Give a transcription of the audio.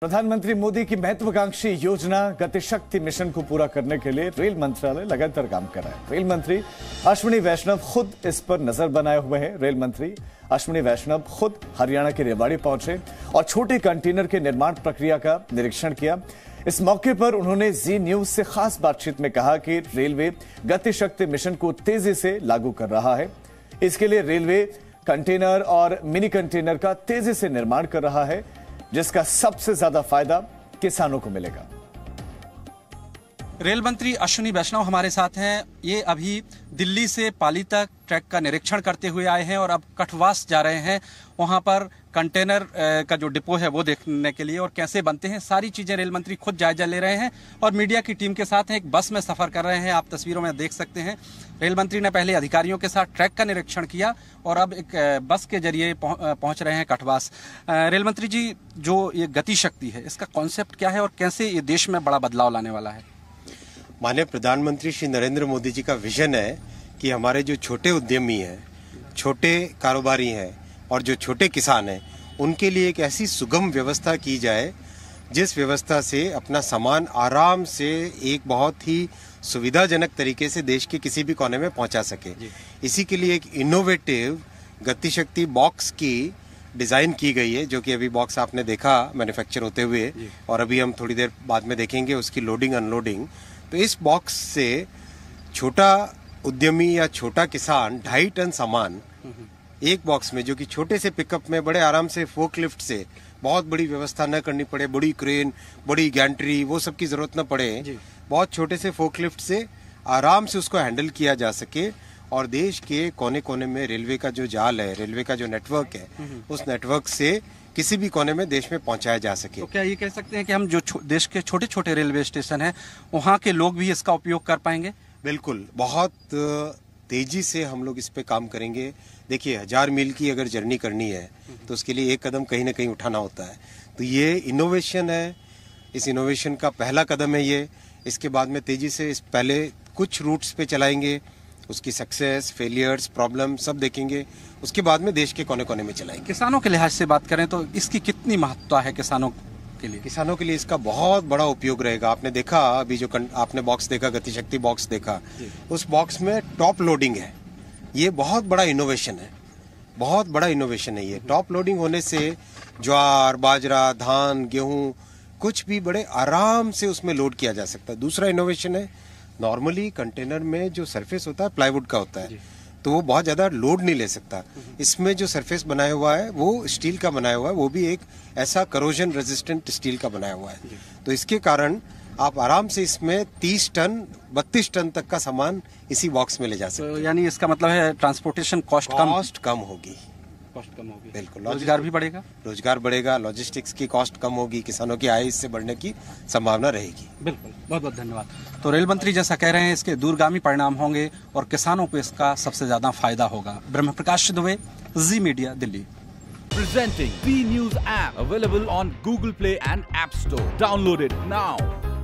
प्रधानमंत्री मोदी की महत्वाकांक्षी योजना गतिशक्ति मिशन को पूरा करने के लिए रेल मंत्रालय लगातार काम कर रहा है रेल मंत्री अश्विनी वैष्णव खुद इस पर नजर बनाए हुए हैं रेल मंत्री अश्विनी वैष्णव खुद हरियाणा के रेवाड़ी पहुंचे और छोटे कंटेनर के निर्माण प्रक्रिया का निरीक्षण किया इस मौके पर उन्होंने जी न्यूज से खास बातचीत में कहा कि रेलवे गतिशक्ति मिशन को तेजी से लागू कर रहा है इसके लिए रेलवे कंटेनर और मिनी कंटेनर का तेजी से निर्माण कर रहा है जिसका सबसे ज्यादा फायदा किसानों को मिलेगा रेल मंत्री अश्विनी वैष्णव हमारे साथ हैं ये अभी दिल्ली से पाली तक ट्रैक का निरीक्षण करते हुए आए हैं और अब कठवास जा रहे हैं वहाँ पर कंटेनर का जो डिपो है वो देखने के लिए और कैसे बनते हैं सारी चीज़ें रेल मंत्री खुद जायजा ले रहे हैं और मीडिया की टीम के साथ एक बस में सफ़र कर रहे हैं आप तस्वीरों में देख सकते हैं रेल मंत्री ने पहले अधिकारियों के साथ ट्रैक का निरीक्षण किया और अब एक बस के जरिए पहुंच रहे हैं कठवास रेल मंत्री जी जो ये गति शक्ति है इसका कॉन्सेप्ट क्या है और कैसे ये देश में बड़ा बदलाव लाने वाला है माननीय प्रधानमंत्री श्री नरेंद्र मोदी जी का विजन है कि हमारे जो छोटे उद्यमी हैं छोटे कारोबारी हैं और जो छोटे किसान हैं उनके लिए एक ऐसी सुगम व्यवस्था की जाए जिस व्यवस्था से अपना सामान आराम से एक बहुत ही सुविधाजनक तरीके से देश के किसी भी कोने में पहुंचा सके इसी के लिए एक इनोवेटिव गतिशक्ति बॉक्स की डिज़ाइन की गई है जो कि अभी बॉक्स आपने देखा मैन्युफैक्चर होते हुए और अभी हम थोड़ी देर बाद में देखेंगे उसकी लोडिंग अनलोडिंग तो इस बॉक्स से छोटा उद्यमी या छोटा किसान ढाई टन सामान एक बॉक्स में जो कि छोटे से पिकअप में बड़े आराम से फोकलिफ्ट से बहुत बड़ी व्यवस्था न करनी पड़े बड़ी क्रेन बड़ी गैंट्री वो सब की जरूरत न पड़े बहुत छोटे से फोकलिफ्ट से आराम से उसको हैंडल किया जा सके और देश के कोने कोने में रेलवे का जो जाल है रेलवे का जो नेटवर्क है हम्म, हम्म। उस नेटवर्क से किसी भी कोने में देश में पहुंचाया जा सके तो क्या ये कह सकते हैं कि हम जो देश के छोटे छोटे रेलवे स्टेशन हैं वहाँ के लोग भी इसका उपयोग कर पाएंगे बिल्कुल बहुत तेजी से हम लोग इस पे काम करेंगे देखिए हजार मील की अगर जर्नी करनी है तो उसके लिए एक कदम कहीं ना कहीं उठाना होता है तो ये इनोवेशन है इस इनोवेशन का पहला कदम है ये इसके बाद में तेजी से इस पहले कुछ रूट्स पे चलाएंगे उसकी सक्सेस फेलियर्स प्रॉब्लम सब देखेंगे उसके बाद में देश के कोने कोने में चलाएंगे किसानों के लिहाज से बात करें तो इसकी कितनी महत्ता है किसानों के लिए किसानों के लिए इसका बहुत बड़ा उपयोग रहेगा आपने देखा अभी जो आपने बॉक्स देखा गतिशक्ति बॉक्स देखा उस बॉक्स में टॉप लोडिंग है ये बहुत बड़ा इनोवेशन है बहुत बड़ा इनोवेशन है ये टॉप लोडिंग होने से ज्वार बाजरा धान गेहूं कुछ भी बड़े आराम से उसमें लोड किया जा सकता है दूसरा इनोवेशन है नॉर्मली कंटेनर में जो सरफेस होता है प्लाईवुड का होता है तो वो बहुत ज़्यादा लोड नहीं ले सकता इसमें जो सरफेस बनाया हुआ है वो स्टील का बनाया हुआ है वो भी एक ऐसा करोजन रेजिस्टेंट स्टील का बनाया हुआ है तो इसके कारण आप आराम से इसमें 30 टन 32 टन तक का सामान इसी बॉक्स में ले जा सकते हैं तो यानी इसका मतलब है ट्रांसपोर्टेशन कॉस्ट कम कॉस्ट कम होगी कॉस्ट कम होगी बिल्कुल रोजगार भी बढ़ेगा रोजगार बढ़ेगा लॉजिस्टिक्स की कॉस्ट कम होगी किसानों की आय इससे बढ़ने की संभावना रहेगी बिल्कुल बहुत बहुत धन्यवाद तो रेल मंत्री जैसा कह रहे हैं इसके दूरगामी परिणाम होंगे और किसानों को इसका सबसे ज्यादा फायदा होगा Brahm Prakash Dubey ji media Delhi Presenting B News app available on Google Play and App Store. Download it now.